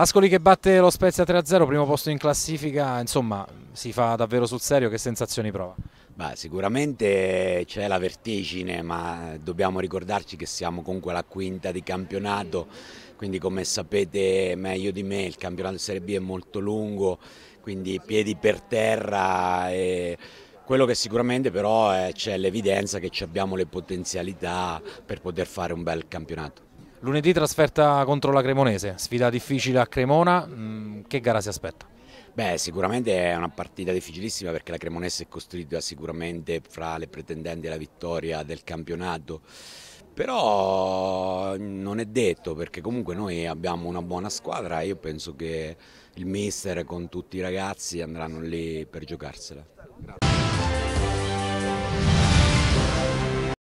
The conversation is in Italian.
Ascoli che batte lo Spezia 3-0, primo posto in classifica, insomma si fa davvero sul serio, che sensazioni prova? Beh, sicuramente c'è la vertigine, ma dobbiamo ricordarci che siamo comunque la quinta di campionato, quindi come sapete meglio di me il campionato di Serie B è molto lungo, quindi piedi per terra e... Quello che sicuramente però c'è l'evidenza che abbiamo le potenzialità per poter fare un bel campionato. Lunedì trasferta contro la Cremonese, sfida difficile a Cremona, mm, che gara si aspetta? Beh, sicuramente è una partita difficilissima perché la Cremonese è costruita sicuramente fra le pretendenti alla vittoria del campionato, però non è detto perché comunque noi abbiamo una buona squadra e io penso che il mister con tutti i ragazzi andranno lì per giocarsela. Grazie.